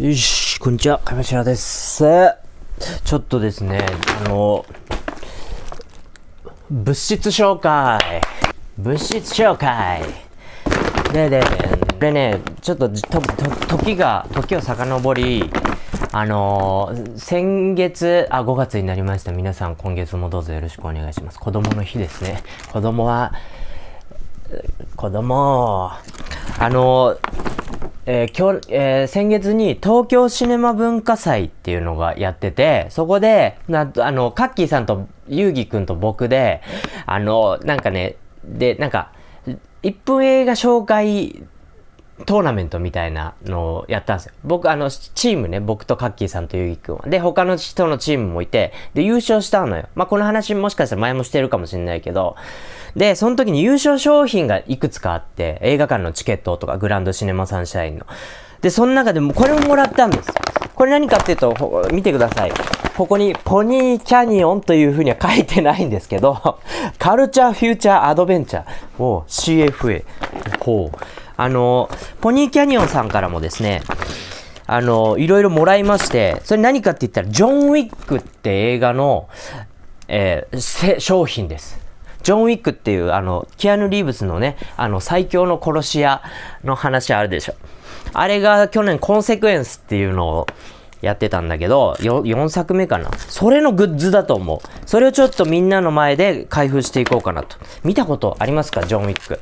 よし、こんにちは、かましらです。ちょっとですね、あの、物質紹介。物質紹介。でで、でね、ちょっととと、時が、時を遡り、あの先月、あ、5月になりました。皆さん、今月もどうぞよろしくお願いします。子供の日ですね。子供は、子供、あのえー今日えー先月に東京シネマ文化祭っていうのがやってて、そこで、なんとあの、カッキーさんとユウギくんと僕で、あの、なんかね、で、なんか、1分映画紹介トーナメントみたいなのをやったんですよ。僕、あの、チームね、僕とカッキーさんとユーギくんは。で、他の人のチームもいて、で、優勝したのよ。まあ、この話もしかしたら前もしてるかもしれないけど、で、その時に優勝商品がいくつかあって、映画館のチケットとか、グランドシネマサンシャインの。で、その中でもこれをもらったんです。これ何かっていうと、見てください。ここにポニーキャニオンというふうには書いてないんですけど、カルチャーフューチャーアドベンチャーを CFA。ほう。あの、ポニーキャニオンさんからもですね、あの、いろいろもらいまして、それ何かって言ったら、ジョン・ウィックって映画の、えー、商品です。ジョン・ウィックっていう、あの、キアヌ・リーブスのね、あの、最強の殺し屋の話あるでしょ。あれが去年、コンセクエンスっていうのを、やってたんだけど、4作目かな。それのグッズだと思う。それをちょっとみんなの前で開封していこうかなと。見たことありますかジョン・ウィック。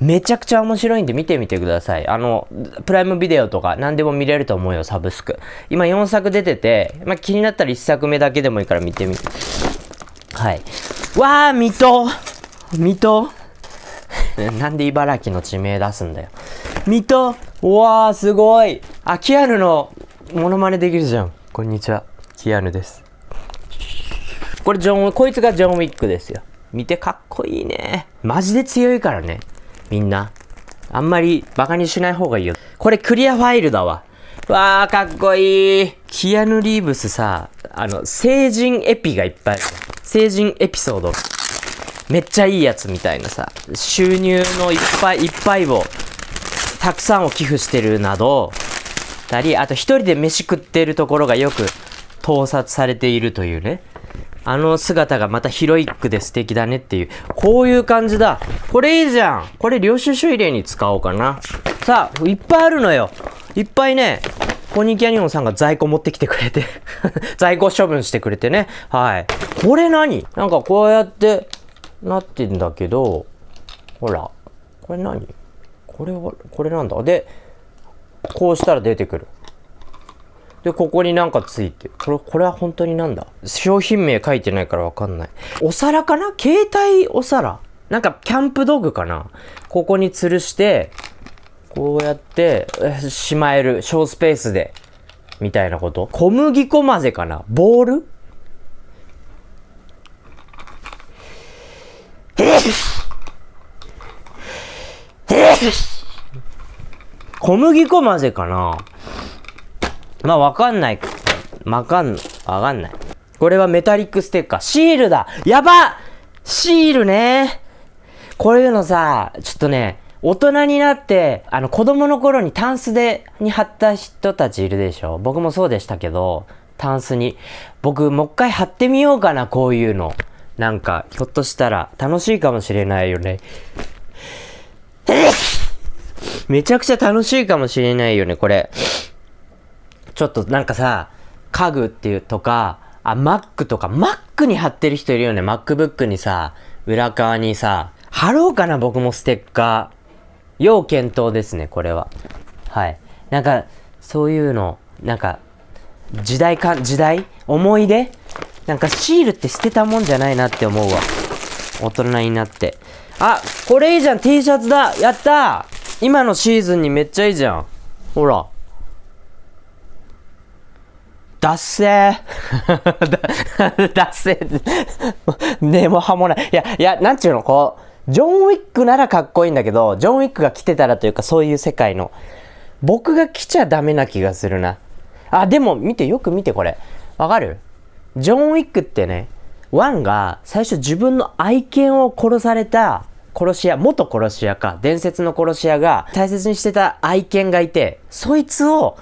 めちゃくちゃ面白いんで見てみてください。あの、プライムビデオとか何でも見れると思うよ、サブスク。今4作出てて、まあ、気になったら1作目だけでもいいから見てみて。はい。わー、水戸水戸 なんで茨城の地名出すんだよ。水戸わー、すごいあ、キアルのモノマネできるじゃんこんにちはキアヌですこれジョンこいつがジョン・ウィックですよ見てかっこいいねマジで強いからねみんなあんまりバカにしない方がいいよこれクリアファイルだわわーかっこいいキアヌ・リーブスさあの成人エピがいっぱいある成人エピソードめっちゃいいやつみたいなさ収入のいっぱいいっぱいをたくさんを寄付してるなどたり、あと一人で飯食ってるところがよく盗撮されているというね。あの姿がまたヒロイックで素敵だねっていう。こういう感じだ。これいいじゃん。これ領収書入れに使おうかな。さあ、いっぱいあるのよ。いっぱいね、ポニーキャニオンさんが在庫持ってきてくれて 在庫処分してくれてね。はい。これ何なんかこうやってなってんだけど、ほら。これ何これは、これなんだ。で、こうしたら出てくる。で、ここになんかついてこれ、これは本当になんだ商品名書いてないからわかんない。お皿かな携帯お皿なんかキャンプ道具かなここに吊るして、こうやって、しまえる。小スペースで。みたいなこと。小麦粉混ぜかなボールえっ小麦粉混ぜかなまあ、わかんない。わかん、わかんない。これはメタリックステッカー。シールだやばシールねこういうのさ、ちょっとね、大人になって、あの子供の頃にタンスで、に貼った人たちいるでしょ僕もそうでしたけど、タンスに。僕、もう一回貼ってみようかな、こういうの。なんか、ひょっとしたら楽しいかもしれないよね。めちゃくちゃ楽しいかもしれないよね、これ。ちょっとなんかさ、家具っていうとか、あ、Mac とか、Mac に貼ってる人いるよね。MacBook にさ、裏側にさ、貼ろうかな、僕もステッカー。要検討ですね、これは。はい。なんか、そういうの、なんか、時代か、時代思い出なんかシールって捨てたもんじゃないなって思うわ。大人になって。あ、これいいじゃん、T シャツだやった今のシーズンにめっちゃいいじゃん。ほら。ダッセー ダッセーねも葉はもない。いや、いや、なんちゅうの、こう、ジョン・ウィックならかっこいいんだけど、ジョン・ウィックが来てたらというか、そういう世界の。僕が来ちゃダメな気がするな。あ、でも、見て、よく見て、これ。わかるジョン・ウィックってね、ワンが最初自分の愛犬を殺された殺し屋、元殺し屋か、伝説の殺し屋が大切にしてた愛犬がいて、そいつを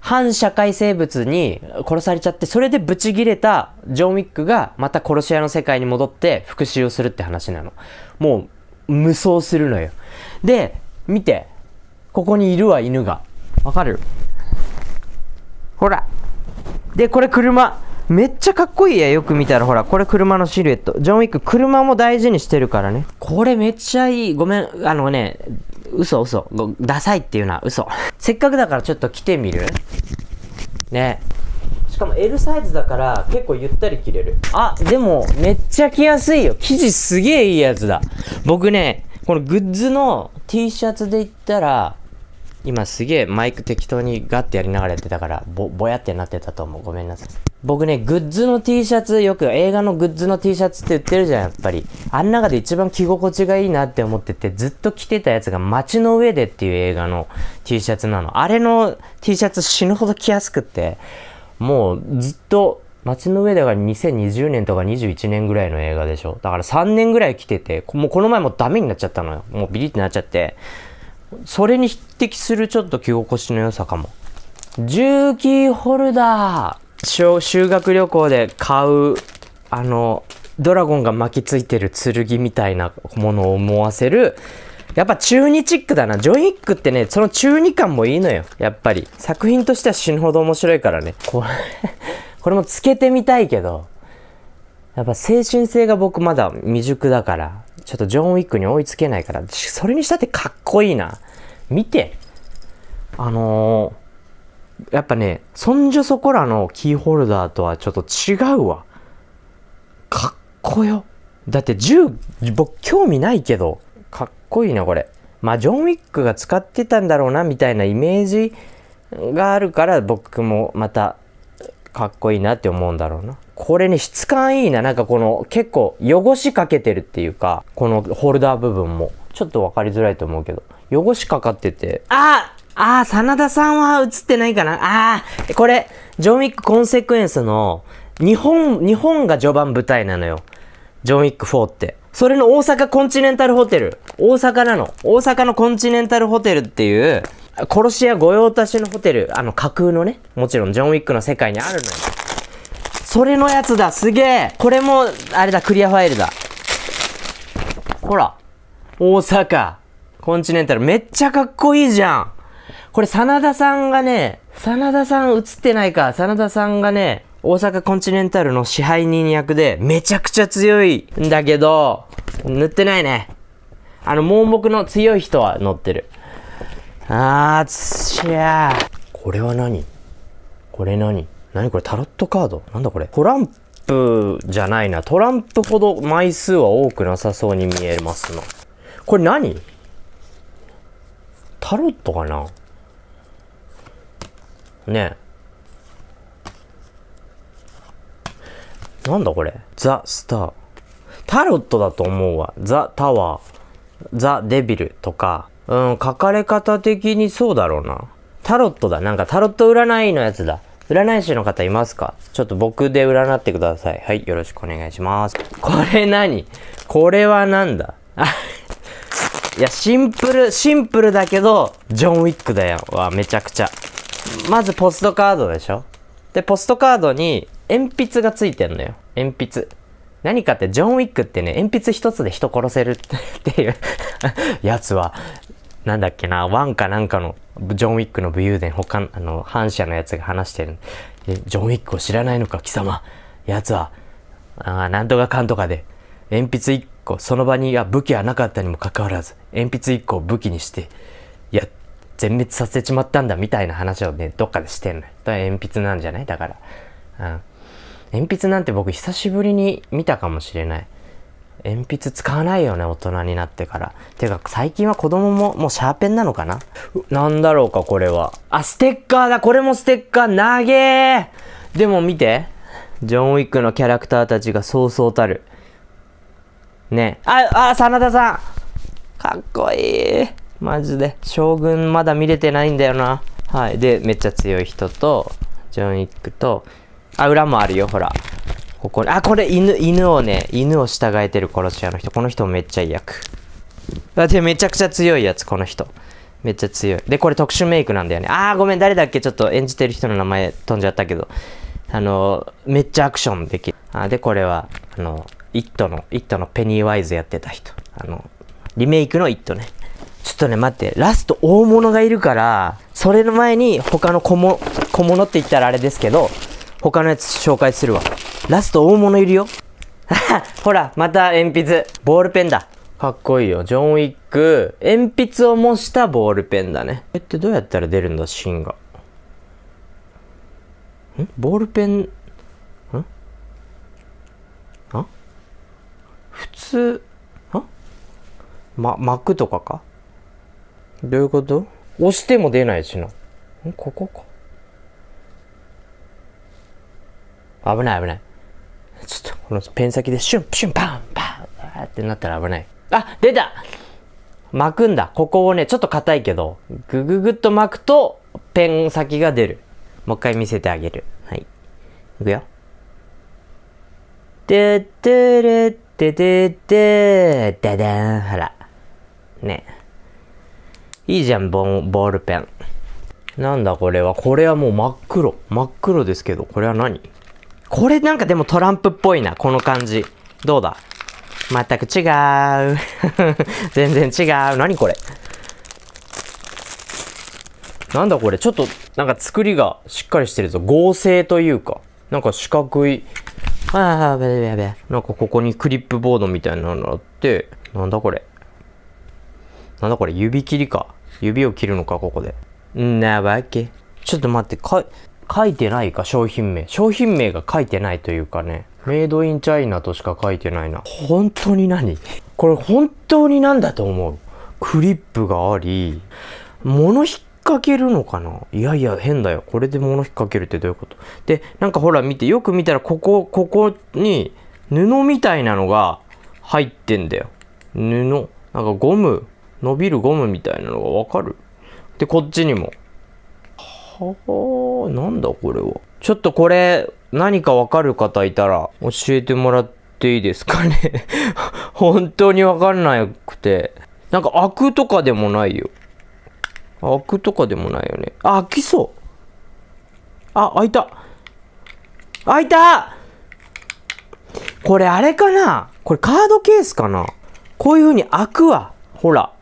反社会生物に殺されちゃって、それでブチギレたジョン・ウィックがまた殺し屋の世界に戻って復讐をするって話なの。もう、無双するのよ。で、見て。ここにいるわ、犬が。わかるほら。で、これ車。めっちゃかっこいいやよく見たらほらこれ車のシルエットジョン・ウィック車も大事にしてるからねこれめっちゃいいごめんあのね嘘嘘ダサいっていうのは嘘せっかくだからちょっと着てみるねしかも L サイズだから結構ゆったり着れるあでもめっちゃ着やすいよ生地すげえいいやつだ僕ねこのグッズの T シャツで言ったら今すげえマイク適当にガッてやりながらやってたから、ぼ、ぼやってなってたと思う。ごめんなさい。僕ね、グッズの T シャツ、よく映画のグッズの T シャツって売ってるじゃん、やっぱり。あん中で一番着心地がいいなって思ってて、ずっと着てたやつが街の上でっていう映画の T シャツなの。あれの T シャツ死ぬほど着やすくって、もうずっと街の上だから2020年とか21年ぐらいの映画でしょ。だから3年ぐらい来てて、もうこの前もダメになっちゃったのよ。もうビリってなっちゃって。それに匹敵するちょっと着心地の良さかも。重機ホルダー修学旅行で買う、あの、ドラゴンが巻きついてる剣みたいなものを思わせる、やっぱ中二チックだな。ジョイックってね、その中二感もいいのよ。やっぱり。作品としては死ぬほど面白いからね。これ これもつけてみたいけど、やっぱ精神性が僕まだ未熟だから、ちょっとジョン・ウィックに追いつけないから、それにしたってかっこいいな。見て。あのー、やっぱね、そんじょそこらのキーホルダーとはちょっと違うわ。かっこよ。だって銃、僕興味ないけど、かっこいいな、これ。まあ、ジョン・ウィックが使ってたんだろうな、みたいなイメージがあるから、僕もまた、かっこいいなって思うんだろうな。これね、質感いいな。なんかこの、結構汚しかけてるっていうか、このホルダー部分も。ちょっとわかりづらいと思うけど。汚しかかってて。あああ、真田さんは映ってないかなああこれ、ジョン・ウィック・コンセクエンスの、日本、日本が序盤舞台なのよ。ジョン・ウィック4って。それの大阪コンチネンタルホテル。大阪なの。大阪のコンチネンタルホテルっていう、殺し屋御用達のホテル。あの、架空のね、もちろんジョン・ウィックの世界にあるのよ。それのやつだすげえこれも、あれだ、クリアファイルだ。ほら。大阪。コンチネンタル。めっちゃかっこいいじゃん。これ、真田さんがね、真田さん映ってないか。真田さんがね、大阪コンチネンタルの支配人役で、めちゃくちゃ強いんだけど、塗ってないね。あの、盲目の強い人は乗ってる。あー、つしゃー。これは何これ何何これタロットカードなんだこれトランプじゃないな。トランプほど枚数は多くなさそうに見えますな。これ何タロットかなねえ。なんだこれザ・スター。タロットだと思うわ。ザ・タワー。ザ・デビルとか。うん、書かれ方的にそうだろうな。タロットだ。なんかタロット占いのやつだ。占い師の方いますかちょっと僕で占ってください。はい、よろしくお願いします。これ何これは何だ いや、シンプル、シンプルだけど、ジョン・ウィックだよ。わ、めちゃくちゃ。まずポストカードでしょで、ポストカードに鉛筆がついてんのよ。鉛筆。何かって、ジョン・ウィックってね、鉛筆一つで人殺せるっていう やつは、なんだっけな、ワンかなんかの、ジョン・ウィックの武勇伝、他、あの、反社のやつが話してる。ジョン・ウィックを知らないのか、貴様。やつは、あなんとかかんとかで、鉛筆1個、その場には武器はなかったにもかかわらず、鉛筆1個を武器にして、いや、全滅させちまったんだみたいな話をね、どっかでしてんのだ鉛筆なんじゃないだから。うん。鉛筆なんて僕久しぶりに見たかもしれない。鉛筆使わないよね、大人になってから。てか、最近は子供ももうシャーペンなのかななんだろうか、これは。あ、ステッカーだこれもステッカー投げーでも見て。ジョン・ウィックのキャラクターたちがそうそうたる。ねあ、あ、真田さんかっこいいマジで。将軍まだ見れてないんだよな。はい。で、めっちゃ強い人と、ジョン・ウィックと、あ、裏もあるよ、ほら。ここあ、これ犬、犬をね、犬を従えてる殺し屋の人。この人めっちゃいい役。だってめちゃくちゃ強いやつ、この人。めっちゃ強い。で、これ特殊メイクなんだよね。あー、ごめん、誰だっけちょっと演じてる人の名前飛んじゃったけど。あの、めっちゃアクションできる。あで、これは、あの、イットの、イットのペニーワイズやってた人。あの、リメイクのイットね。ちょっとね、待って、ラスト大物がいるから、それの前に他の小物、小物って言ったらあれですけど、他のやつ紹介するわ。ラスト大物いるよ。ほら、また鉛筆。ボールペンだ。かっこいいよ。ジョンウィック。鉛筆を模したボールペンだね。えってどうやったら出るんだ、芯が。んボールペン、んあ普通、あま、巻くとかかどういうこと押しても出ないしな。んここか。危ない危ない。ちょっとこのペン先でシュンシュンパンパンってなったら危ないあ出た巻くんだここをねちょっと硬いけどグググッと巻くとペン先が出るもう一回見せてあげるはいいくよてってれってててダだん、ほらねいいじゃんボボールペンなんだこれはこれはもう真っ黒真っ黒ですけどこれは何これなんかでもトランプっぽいな、この感じ。どうだ全く違う。全然違う。何これなんだこれちょっと、なんか作りがしっかりしてるぞ。合成というか。なんか四角い。ああ、べべべべ。なんかここにクリップボードみたいなのあって、なんだこれ。なんだこれ指切りか。指を切るのか、ここで。んなわけ。ちょっと待って、か、書いてないか、商品名。商品名が書いてないというかね。メイドインチャイナとしか書いてないな。本当に何これ本当に何だと思うクリップがあり、物引っ掛けるのかないやいや、変だよ。これで物引っ掛けるってどういうことで、なんかほら見て、よく見たらここ、ここに布みたいなのが入ってんだよ。布。なんかゴム、伸びるゴムみたいなのがわかるで、こっちにもはあ、なんだこれは。ちょっとこれ、何かわかる方いたら、教えてもらっていいですかね 本当にわかんなくて。なんか、開くとかでもないよ。開くとかでもないよね。あ、開きそう。あ、開いた。開いたこれあれかなこれカードケースかなこういう風に開くわ。ほら。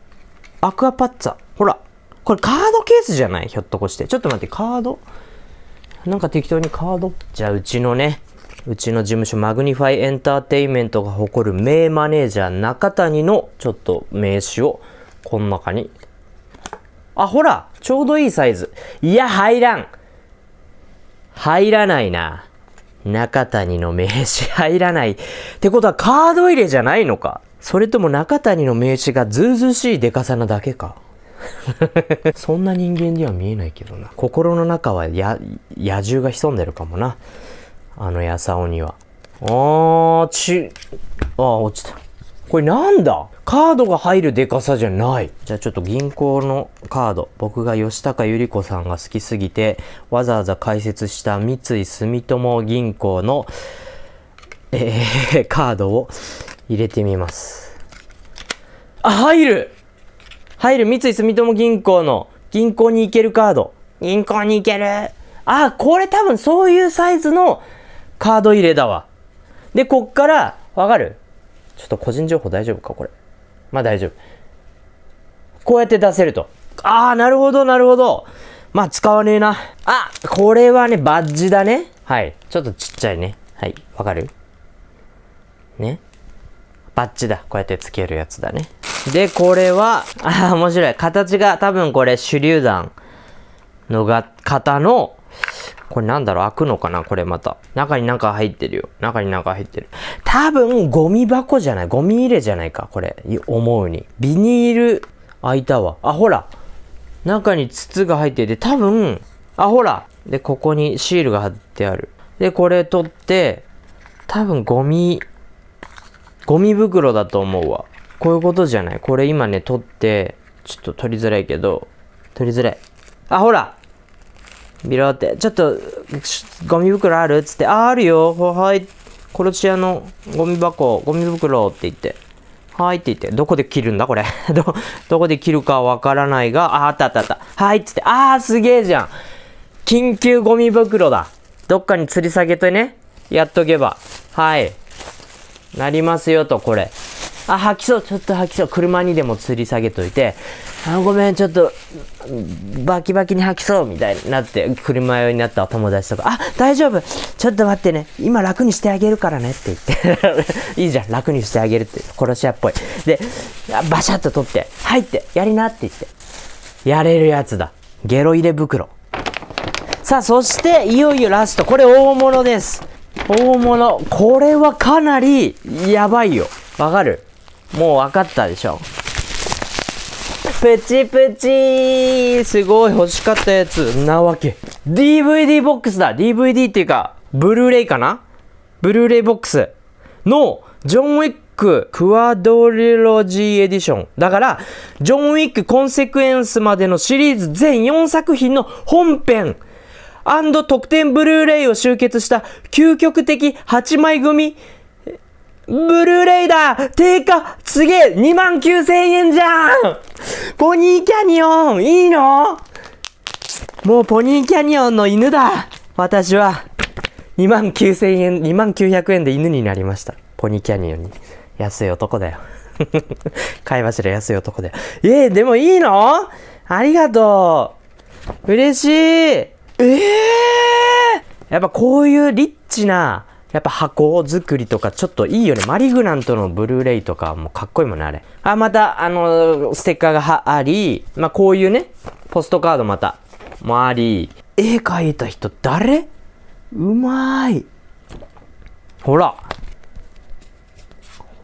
アクアパッツァ。ほら。これカードケースじゃないひょっとこして。ちょっと待って、カードなんか適当にカードじゃあ、うちのね、うちの事務所、マグニファイエンターテイメントが誇る名マネージャー、中谷のちょっと名刺を、この中に。あ、ほらちょうどいいサイズ。いや、入らん入らないな。中谷の名刺入らない。ってことはカード入れじゃないのかそれとも中谷の名刺がずうずうしいデカさなだけか そんな人間には見えないけどな。心の中はや、野獣が潜んでるかもな。あのやさおには。あー、ち、あー、落ちた。これなんだカードが入るでかさじゃない。じゃあちょっと銀行のカード。僕が吉高由里子さんが好きすぎて、わざわざ解説した三井住友銀行の、えー、カードを入れてみます。あ、入る入る三井住友銀行の銀行に行けるカード。銀行に行ける。あこれ多分そういうサイズのカード入れだわ。で、こっから、わかるちょっと個人情報大丈夫かこれ。まあ大丈夫。こうやって出せると。ああ、なるほど、なるほど。まあ使わねえな。あ、これはね、バッジだね。はい。ちょっとちっちゃいね。はい。わかるね。バッチだ。こうやってつけるやつだね。で、これは、あ、面白い。形が多分これ手榴弾のが、型の、これなんだろう開くのかなこれまた。中に何か入ってるよ。中に何か入ってる。多分、ゴミ箱じゃない。ゴミ入れじゃないか。これ、思うに。ビニール、開いたわ。あ、ほら。中に筒が入ってて、多分、あ、ほら。で、ここにシールが貼ってある。で、これ取って、多分ゴミゴミ袋だと思うわ。こういうことじゃないこれ今ね、取って、ちょっと取りづらいけど、取りづらい。あ、ほらビロって、ちょっと、ゴミ袋あるつって、あ、あるよ。はい。殺し屋のゴミ箱、ゴミ袋って言って。はいって言って、どこで切るんだこれ。ど、どこで切るかわからないが、あ、あったあったあった。はいっつって、あー、すげえじゃん。緊急ゴミ袋だ。どっかに吊り下げてね。やっとけば。はい。なりますよと、これ。あ、吐きそう、ちょっと吐きそう。車にでも吊り下げといて、あ、ごめん、ちょっと、バキバキに吐きそう、みたいになって、車用になったお友達とか、あ、大丈夫、ちょっと待ってね、今楽にしてあげるからねって言って、いいじゃん、楽にしてあげるって、殺し屋っぽい。で、バシャッと取って、入って、やりなって言って、やれるやつだ。ゲロ入れ袋。さあ、そして、いよいよラスト。これ大物です。大物。これはかなりやばいよ。わかるもうわかったでしょ。プチプチすごい欲しかったやつ。なわけ。DVD ボックスだ !DVD っていうか、ブルーレイかなブルーレイボックスの、ジョン・ウィック・クワドリロジーエディション。だから、ジョン・ウィック・コンセクエンスまでのシリーズ全4作品の本編特典ブルーレイを集結した究極的8枚組ブルーレイだ定価すげえ !2 万9000円じゃんポニーキャニオンいいのもうポニーキャニオンの犬だ私は2万9000円、2万900円で犬になりました。ポニーキャニオンに。安い男だよ。貝柱安い男だよ。えー、でもいいのありがとう嬉しいええー、やっぱこういうリッチな、やっぱ箱作りとかちょっといいよね。マリグナントのブルーレイとかもかっこいいもんね、あれ。あ、また、あのー、ステッカーがあり、まあ、こういうね、ポストカードまた、もあり、絵描いた人誰うまい。ほら。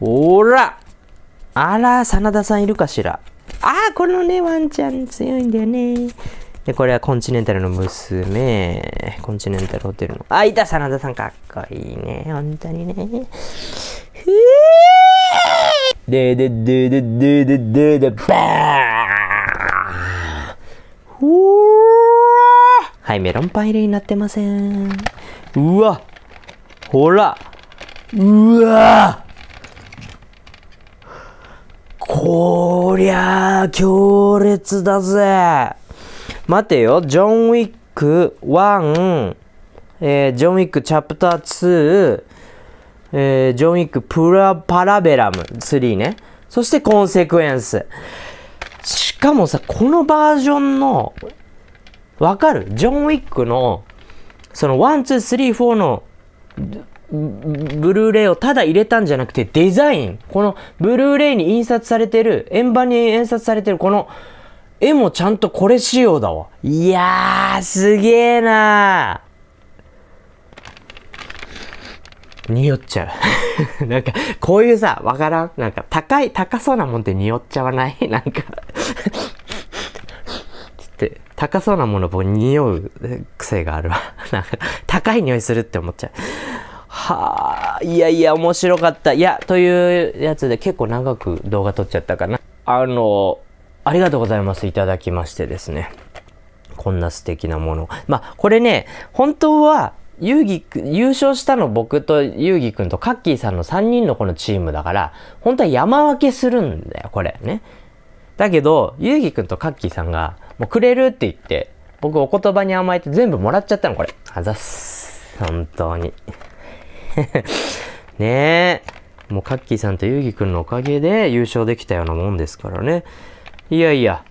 ほら。あら、真田さんいるかしら。ああ、このね、ワンちゃん強いんだよね。で、これはコンチネンタルの娘。コンチネンタルホテルの。あ、いた真田さんかっこいいね。本当にね。ふぅででででででででばーふぅーはい、メロンパン入れになってません。うわほらうわこりゃ強烈だぜ待てよ、ジョン・ウィック1、えー、ジョン・ウィックチャプター2、えー、ジョン・ウィックプラパラベラム3ね。そしてコンセクエンス。しかもさ、このバージョンの、わかるジョン・ウィックの、その、1、2、3、4の、ブルーレイをただ入れたんじゃなくてデザイン。このブルーレイに印刷されてる、円盤に印刷されてるこの絵もちゃんとこれ仕様だわ。いやー、すげえなー。匂っちゃう。なんか、こういうさ、わからんなんか、高い、高そうなもんって匂っちゃわない なんかつって、高そうなもの僕匂う癖があるわ。なんか、高い匂いするって思っちゃう。はあ、いやいや、面白かった。いや、というやつで結構長く動画撮っちゃったかな。あのありがとうございます。いただきましてですね。こんな素敵なもの。まあ、これね、本当は、ゆうぎ、優勝したの僕とユうギくんとカッキーさんの3人のこのチームだから、本当は山分けするんだよ、これ。ね。だけど、ユうギくんとカッキーさんが、もうくれるって言って、僕お言葉に甘えて全部もらっちゃったの、これ。あざっす。本当に。ねえ。もうカッキーさんとユうギくんのおかげで優勝できたようなもんですからね。いやいや。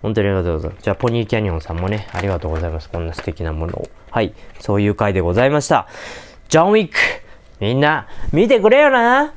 本当にありがとうございます。じゃあ、ポニーキャニオンさんもね、ありがとうございます。こんな素敵なものを。はい。そういう回でございました。ジョンウィックみんな、見てくれよな